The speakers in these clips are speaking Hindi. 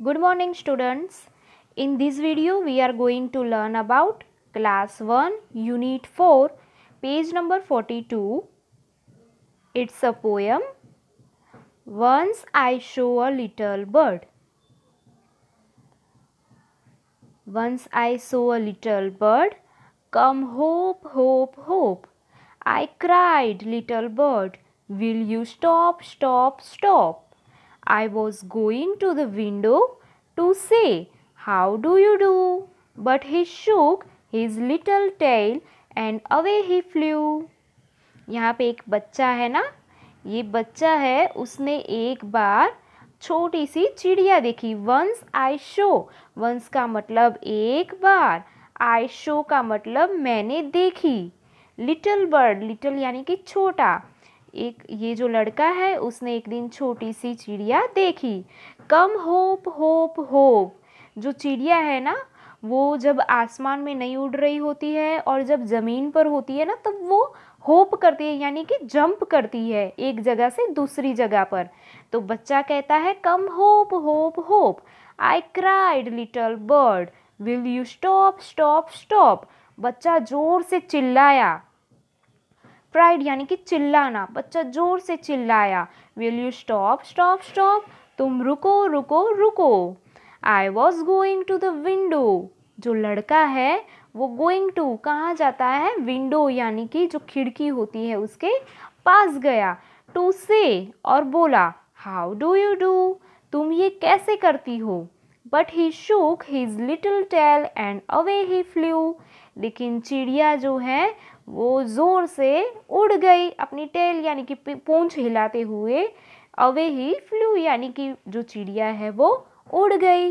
Good morning students. In this video we are going to learn about class 1 unit 4 page number 42. It's a poem. Once I saw a little bird. Once I saw a little bird come hope hope hope. I cried little bird will you stop stop stop. I was going to the window to say, How do you do? But he shook his little tail and away he flew. यहाँ पे एक बच्चा है ना ये बच्चा है उसने एक बार छोटी सी चिड़िया देखी वंस आई शो वंस का मतलब एक बार आई शो का मतलब मैंने देखी लिटिल बर्ड लिटिल यानी कि छोटा एक ये जो लड़का है उसने एक दिन छोटी सी चिड़िया देखी कम होप होप होप जो चिड़िया है ना वो जब आसमान में नहीं उड़ रही होती है और जब ज़मीन पर होती है ना तब वो होप करती है यानी कि जंप करती है एक जगह से दूसरी जगह पर तो बच्चा कहता है come hop hop hop I cried little bird will you stop stop stop बच्चा ज़ोर से चिल्लाया क्राइड यानी कि चिल्लाना बच्चा ज़ोर से चिल्लाया will you stop stop stop तुम रुको रुको रुको I was going to the window जो लड़का है वो गोइंग टू कहाँ जाता है विंडो यानी कि जो खिड़की होती है उसके पास गया टू से और बोला हाउ डू यू डू तुम ये कैसे करती हो but he shook his little tail and away he flew लेकिन चिड़िया जो है वो ज़ोर से उड़ गई अपनी टेल यानी कि पूंछ हिलाते हुए अवे ही फ्लू यानी कि जो चिड़िया है वो उड़ गई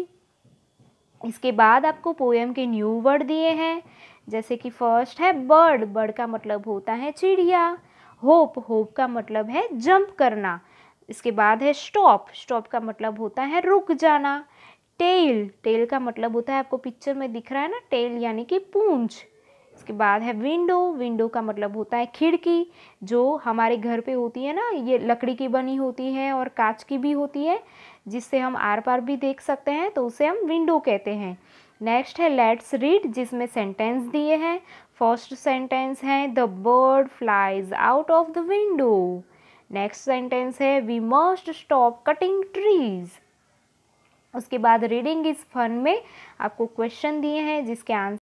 इसके बाद आपको पोएम के न्यू वर्ड दिए हैं जैसे कि फर्स्ट है बर्ड बर्ड का मतलब होता है चिड़िया होप होप का मतलब है जंप करना इसके बाद है स्टॉप स्टॉप का मतलब होता है रुक जाना टेल टेल का मतलब होता है आपको पिक्चर में दिख रहा है ना टेल यानी कि पूंछ इसके बाद है विंडो विंडो का मतलब होता है खिड़की जो हमारे घर पे होती है ना ये लकड़ी की बनी होती है और कांच की भी होती है जिससे हम आर पार भी देख सकते हैं तो उसे हम विंडो कहते हैं नेक्स्ट है लेट्स रीड जिसमें सेंटेंस दिए हैं फर्स्ट सेंटेंस है the bird flies out of the window next sentence है we must stop cutting trees उसके बाद रीडिंग इज फन में आपको क्वेश्चन दिए हैं जिसके आंसर